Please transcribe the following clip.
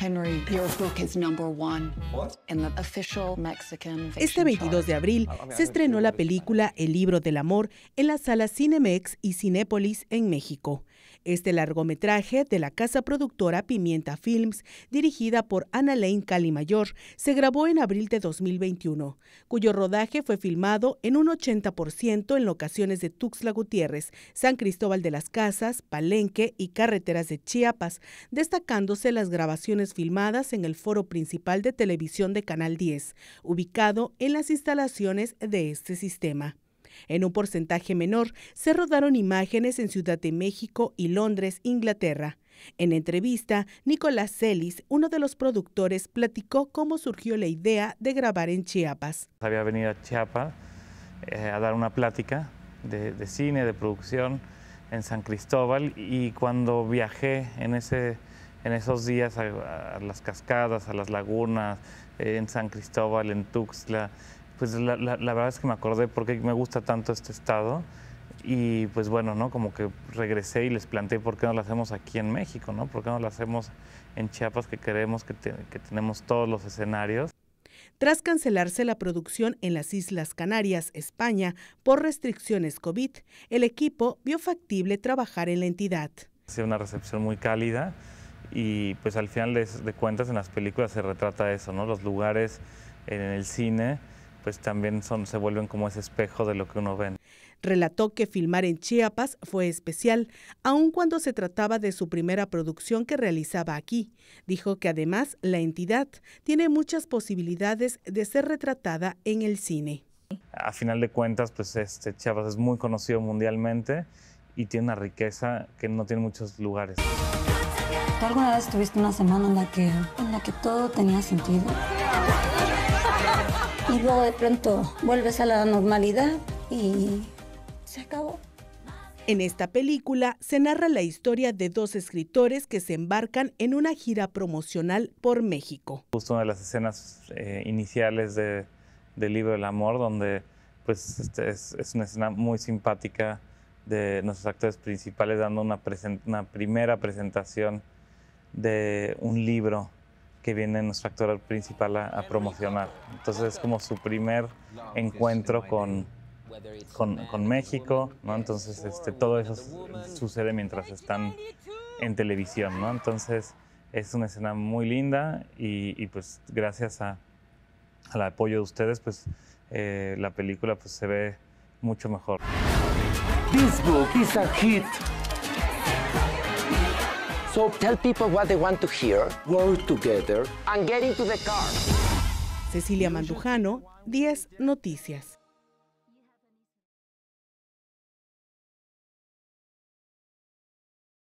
Henry, Este 22 de abril ah, se estrenó la película El libro del amor en las salas Cinemex y Cinépolis en México. Este largometraje de la casa productora Pimienta Films, dirigida por Ana Lane Calimayor, se grabó en abril de 2021, cuyo rodaje fue filmado en un 80% en locaciones de Tuxtla Gutiérrez, San Cristóbal de las Casas, Palenque y carreteras de Chiapas, destacándose las grabaciones filmadas en el foro principal de televisión de Canal 10, ubicado en las instalaciones de este sistema. En un porcentaje menor, se rodaron imágenes en Ciudad de México y Londres, Inglaterra. En entrevista, Nicolás Celis, uno de los productores, platicó cómo surgió la idea de grabar en Chiapas. Había venido a Chiapas eh, a dar una plática de, cine, de producción en San Cristóbal y cuando viajé en, ese, en esos días a, las cascadas, a las lagunas, eh, en San Cristóbal, en Tuxtla, pues la, verdad es que me acordé por qué me gusta tanto este estado. Y pues bueno, ¿no? Como que regresé y les planteé por qué no lo hacemos aquí en México, ¿no? ¿Por qué no lo hacemos en Chiapas que queremos, que, que tenemos todos los escenarios? Tras cancelarse la producción en las Islas Canarias, España, por restricciones COVID, el equipo vio factible trabajar en la entidad. Ha sido una recepción muy cálida y pues al final de, de cuentas en las películas se retrata eso, ¿no? Los lugares en el cine pues también son, se vuelven como ese espejo de lo que uno ve. Relató que filmar en Chiapas fue especial, aun cuando se trataba de su primera producción que realizaba aquí. Dijo que además la entidad tiene muchas posibilidades de ser retratada en el cine. A final de cuentas, pues este Chiapas es muy conocido mundialmente y tiene una riqueza que no tiene muchos lugares. alguna vez tuviste una semana en la que, en la que todo tenía sentido? y luego de pronto vuelves a la normalidad y se acabó. En esta película se narra la historia de dos escritores que se embarcan en una gira promocional por México. Justo una de las escenas eh, iniciales del libro El Amor, donde pues, este, es, una escena muy simpática de nuestros actores principales dando una primera presentación de un libro que viene nuestra actor principal a, promocionar. Entonces es como su primer encuentro con, con, México, ¿no? Entonces este, todo eso sucede mientras están en televisión, ¿no? Entonces es una escena muy linda y, pues gracias a, al apoyo de ustedes, pues eh, la película pues se ve mucho mejor. This hit tell people what they want to hear, work together, and get into the car. Cecilia Mandujano, 10 Noticias.